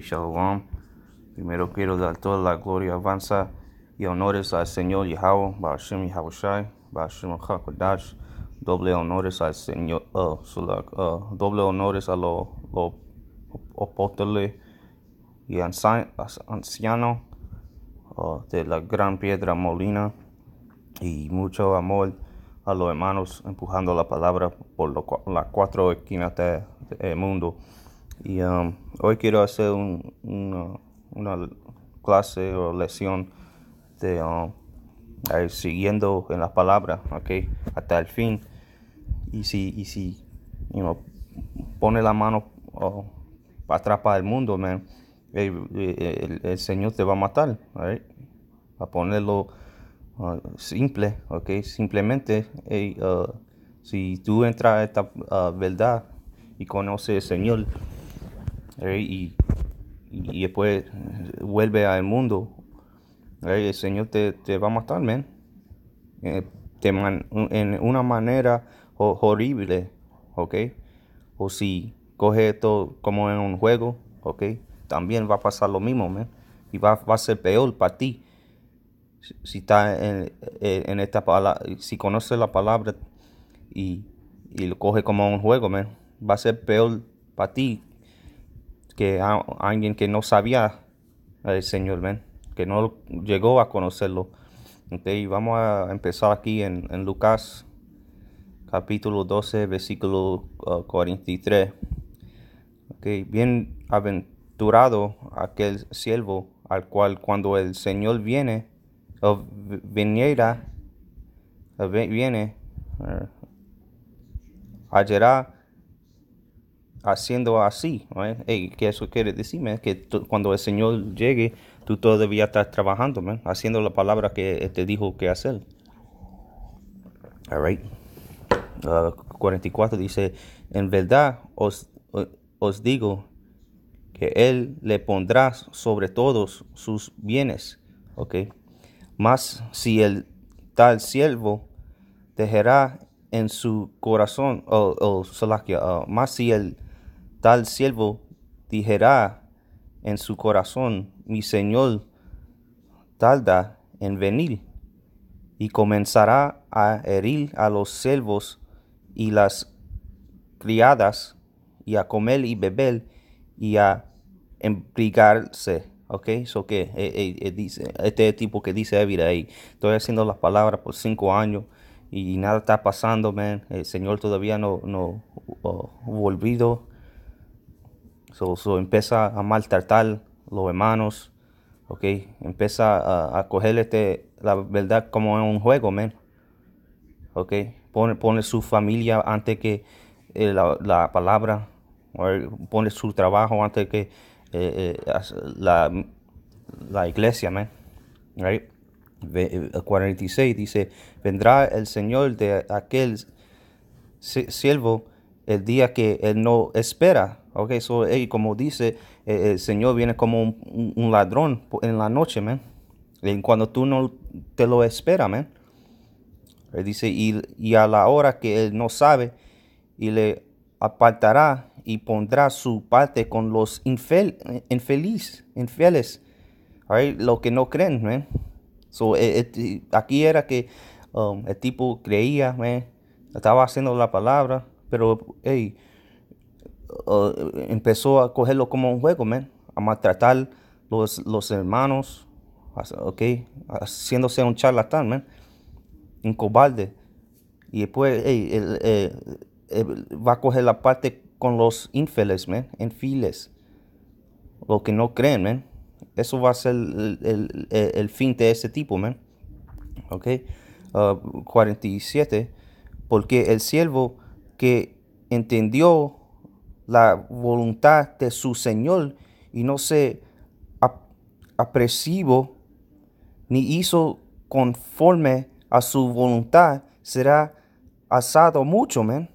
shalom. Primero quiero dar toda la gloria, avanza y honores al Señor Yahweh, Barashim Yahushai, Barashim Hakodash. Doble honores al Señor, uh, uh, doble honores a los apóstoles y ancianos uh, de la gran piedra molina y mucho amor a los hermanos empujando la palabra por las cuatro esquinas del mundo. Y um, hoy quiero hacer un, una, clase o lección de um, siguiendo en las palabras, okay, hasta el fin. Y si, y si pone la mano oh, para atrás para el mundo, el, Señor te va a matar, Para a ponerlo uh, simple, okay? simplemente uh, si tú entras a esta uh, verdad y conoces al Señor, ¿eh? y, después vuelve al mundo, ¿Eh? el Señor te, va a matar, eh, man. en una manera horrible, ¿ok? O si coge esto como en un juego, ¿ok? También va a pasar lo mismo, men. Y va, va a ser peor para ti. Si, está en, esta palabra, si conoce la palabra y, lo coge como un juego, men. Va a ser peor para ti que a, alguien que no sabía al Señor, ¿ven? que no llegó a conocerlo. vamos a empezar aquí en, Lucas capítulo 12, versículo 43. Uh, okay, bienaventurado aquel siervo al cual cuando el Señor viene, viniera, viene, uh, hallará haciendo así. right? ¿Qué eso quiere decirme? que cuando el Señor llegue, tú todavía estás trabajando, haciendo la palabra que te dijo que hacer. All right. 44 ah, dice, en verdad os, os digo que Él le pondrá sobre todos sus bienes. ok más si el tal siervo dejará en su corazón, o, oh, oh, más si el tal siervo dijera en su corazón, mi Señor tarda en venir, y comenzará a herir a los siervos y las criadas, y a comer y beber, y a embrigarse. ¿Ok? Eso que eh, eh, eh, dice, este tipo que dice ahí, estoy haciendo las palabras por cinco años y nada está pasando, man. El Señor todavía no, no oh, volvido So, empieza a maltratar los hermanos, ¿ok? Empieza a, coger este, la verdad como en un juego, ¿men? ¿Ok? Pone, pone su familia antes que eh, la, palabra, pone su trabajo antes que eh, eh, la, iglesia, 46 dice, vendrá el Señor de aquel siervo el día que él no espera Ok, so, hey, como dice, eh, el Señor viene como un, ladrón en la noche, man. Cuando tú no te lo esperas, man. Él dice, y, y, a la hora que él no sabe, y le apartará y pondrá su parte con los infel, infeliz, infieles, right? los que no creen, man. So, e, e, aquí era que um, el tipo creía, man. estaba haciendo la palabra, pero, hey, empezó a cogerlo como un juego, a maltratar los, los hermanos, ok, haciéndose un charlatán, un cobarde. Y después eh, eh, va a coger la parte con los infeles. En files. los que no creen, Eso va a ser el, fin de ese tipo, Ok, 47, ah, porque el siervo que entendió la voluntad de su Señor y no se apresivo ni hizo conforme a su voluntad, será asado mucho, men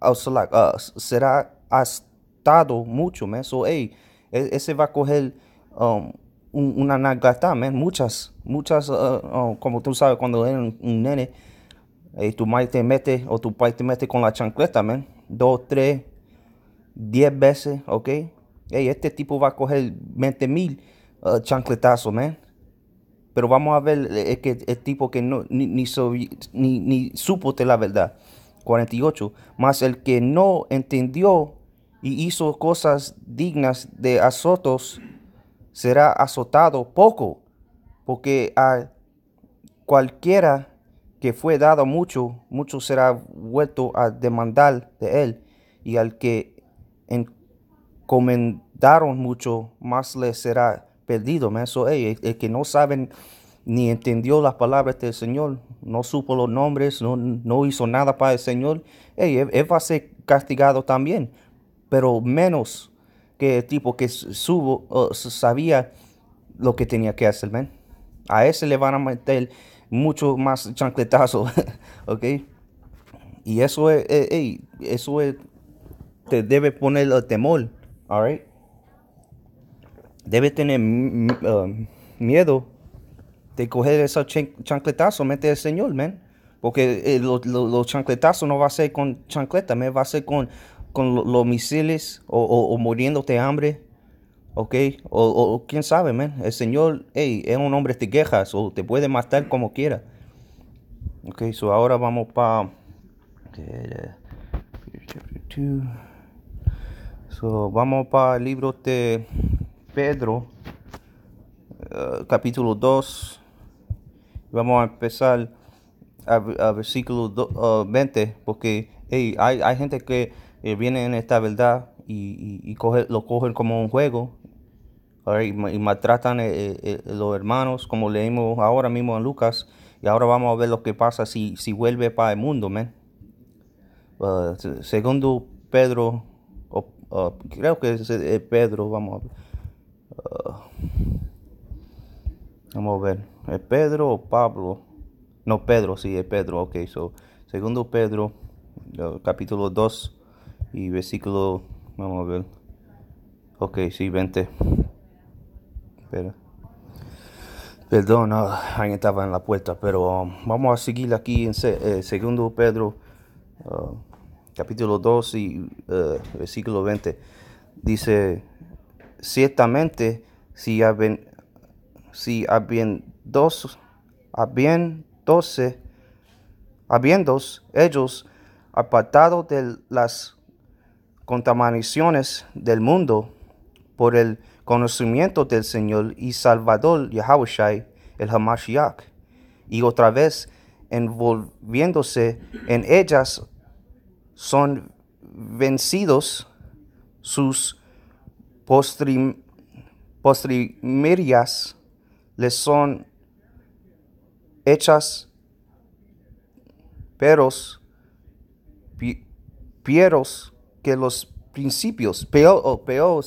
Also like, ah, será asado mucho, men. So, hey, e-, ese va a coger um, una nagata. men. Muchas, muchas, ah, ah, oh, como tú sabes, cuando eres un, nene, eh, tu madre te mete o tu padre te mete con la chancleta, men, Dos, tres, 10 veces, ¿ok? este tipo va a coger 20 mil uh, chancletazos, man. Pero vamos a ver eh, el, tipo que no, ni, ni, supo la verdad. 48. más el que no entendió y hizo cosas dignas de azotos será azotado poco, porque a cualquiera que fue dado mucho, mucho será vuelto a demandar de él, y al que comentaron mucho, más les será perdido. Eso, el, que no saben ni entendió las palabras del Señor, no supo los nombres, no, no hizo nada para el Señor, él, va a ser castigado también, pero menos que el tipo que subo, sabía lo que tenía que hacer. A ese le van a meter mucho más chancletazo, ¿ok? Y eso es, eh, eso es, te debe poner el temor Alright. Debe tener um, miedo de coger esos chancletazos, mete el Señor, man. Porque eh, los chancletazos no va a ser con chancleta, man. va a ser con, los misiles o, o, muriéndote de hambre. ¿Ok? O, o, quién sabe, man. El Señor hey, es un hombre de quejas o te puede matar como quiera. Ok, so ahora vamos para. Eh, vamos para el libro de Pedro, eh, capítulo 2. Vamos a empezar al versículo 20, eh, porque hay, gente que eh, viene en esta verdad y, lo cogen como un juego y, maltratan eh, los hermanos, como leímos ahora mismo en Lucas. Y ahora vamos a ver lo que pasa si, si vuelve para el mundo, men. segundo Pedro Oh, creo que es eh, Pedro, vamos a ver. Oh. vamos a ver, ¿es Pedro o Pablo? No, Pedro, sí, es Pedro, ok, so, segundo Pedro, capítulo 2 y versículo, vamos a ver, ok, sí, 20. Espera. Perdón, ah, alguien estaba en la puerta, pero um, vamos a seguir aquí en eh, segundo Pedro. Uh, capítulo 2 y eh, versículo 20, dice, ciertamente si, haben, si dos, habiendo ellos apartado de las contaminaciones del mundo por el conocimiento del Señor y Salvador Yahushua, el Hamashiach, y otra vez envolviéndose en ellas son vencidos sus postrimerias les son hechas peros, que los principios, peor o peor,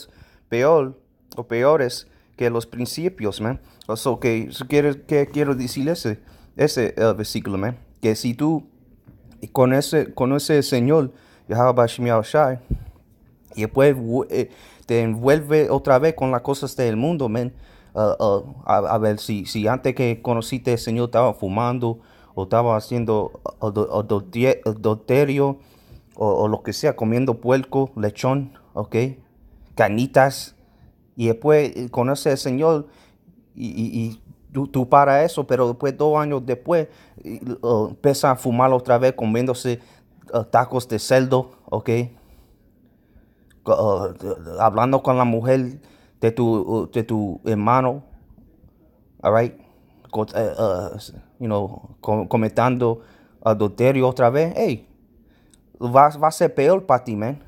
peor o peores que los principios, man. O que, quiero, quiero decir ese, ese eh, versículo, man. Que si tú y con ese, con ese Señor, Yahweh Shai, y después eh, te envuelve otra vez con las cosas del mundo, men. Ah, ah, a, ver, si, si antes que conociste al Señor estaba fumando o estaba haciendo adulterio o, o, lo que sea, comiendo puerco, lechón, ¿ok? Canitas. Y después eh, conoce al Señor y, y, y tú, para eso, pero después, dos años después, uh, empieza a fumar otra vez comiéndose uh, tacos de celdo, ¿ok? Uh, hablando con la mujer de tu, de tu hermano, Alright... Eh, you know, comentando adulterio otra vez, hey, va, va a ser peor para ti, man.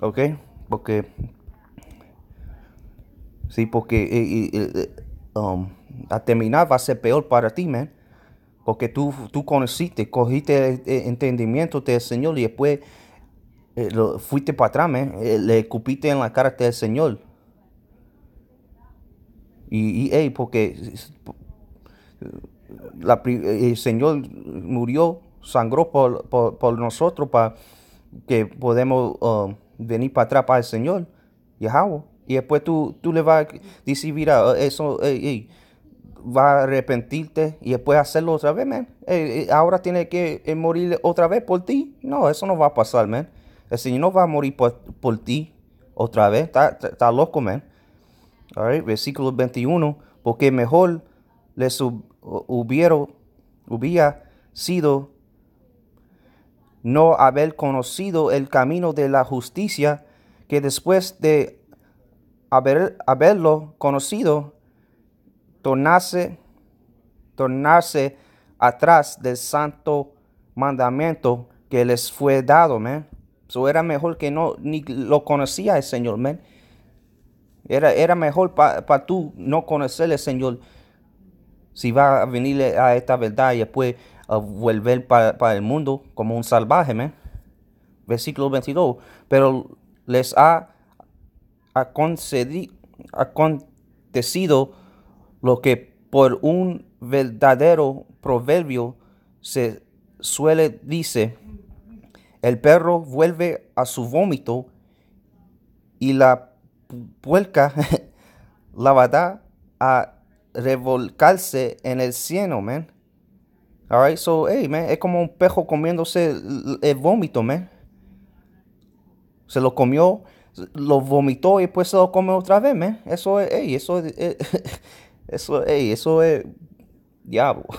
¿Ok? Porque Sí, porque Um, a terminar va a ser peor para ti, man. Porque tú, tú conociste, cogiste e, e, entendimiento del Señor y después eh, lo, fuiste para atrás, eh, le cupiste en la cara del Señor. Y, porque el Señor murió, sangró por, nosotros para que podamos um, venir para atrás para el Señor, Yahweh. Y después tú, tú le vas a decir, mira, eh, eso, Y va a arrepentirte y después hacerlo otra vez, man. Eh, eh, ahora tiene que morir otra vez por ti. No, eso no va a pasar, man. El Señor no va a morir por, ti otra vez. Está, loco, man. versículo 21. Porque mejor les hubiera sido no haber conocido el camino de la justicia que después de haberlo conocido, tornarse, tornarse atrás del santo mandamiento que les fue dado, man. So era mejor que no, ni lo conocía el Señor, man. Era, era mejor para tú no conocer al Señor si va a venir a esta verdad y después a volver para el mundo como un salvaje, man. Versículo 22. Pero les ha acontecido lo que por un verdadero proverbio se suele dice, el perro vuelve a su vómito y la puerca va a revolcarse en el cielo, man. Alright, so, hey, man, es como un pejo comiéndose el, vómito, man. Se lo comió lo vomitó y después se lo come otra vez, man. Eso es, eso es, eh, eso, eso es diablo.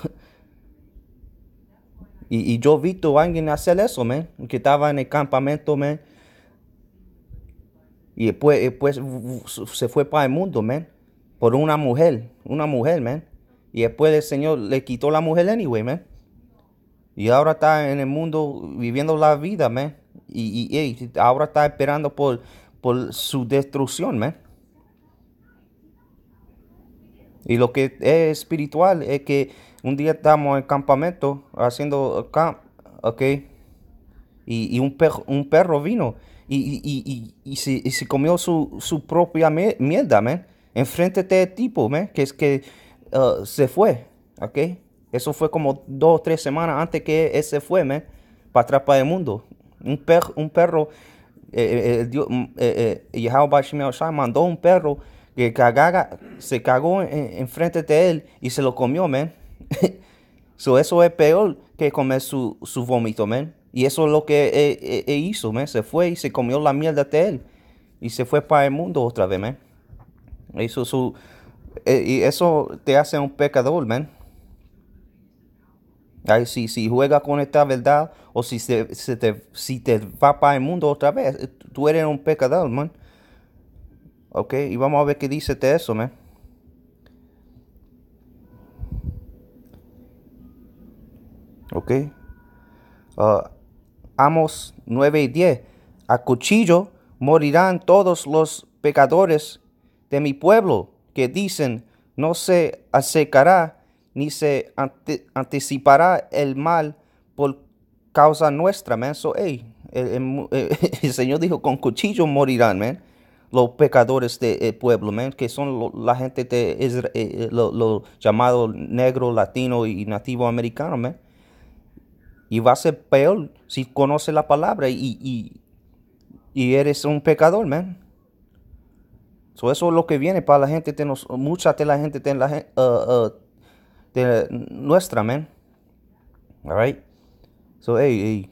Y, yo vi visto a alguien hacer eso, man, que estaba en el campamento, man. Y después, se fue para el mundo, men. por una mujer, una mujer, men. Y después el Señor le quitó la mujer anyway, men. Y ahora está en el mundo viviendo la vida, men. Y, y ahora está esperando por por su destrucción, man. Y lo que es espiritual es que un día estamos en campamento haciendo camp, ok, y, un, perro, un perro vino y, y, se, comió su, propia mierda, man. Enfrente de este tipo, man, que es que uh, se fue, ok. Eso fue como dos o tres semanas antes que él fue, man, para atrapar el mundo. Un perro, un perro eh, eh, el Dios, mm, eh, eh, mandó un perro que cagaga se cagó enfrente de él y se lo comió, men, so eso es peor que comer su, su vómito, man. Y eso es lo que e, e, e hizo, men Se fue y se comió la mierda de él. Y se fue para el mundo otra vez, man. Eso, su, eso te hace un pecador, man si, juega con esta verdad o si, se, te, si te va para el mundo otra vez, tú eres un pecador, man. Ok, y vamos a ver qué dice de este eso, man. Ok. Ah, Amos 9 y 10. A cuchillo morirán todos los pecadores de mi pueblo que dicen, no se acercará ni se anticipará el mal por causa nuestra, man. So, hey, el, Señor dijo, con cuchillo morirán, man. Los pecadores del eh, pueblo, man, que son la gente de Israel, eh, eh, llamado negro, latino y nativo americano, man. Y va a ser peor si conoce la palabra y, y, eres un pecador, man. eso es lo que viene para la gente, de mucha de la gente, de la, uh, uh, de nuestra, man. Alright? So, hey, hey,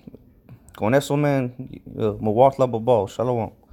con eso, man, Milwaukee a ball. Shalom.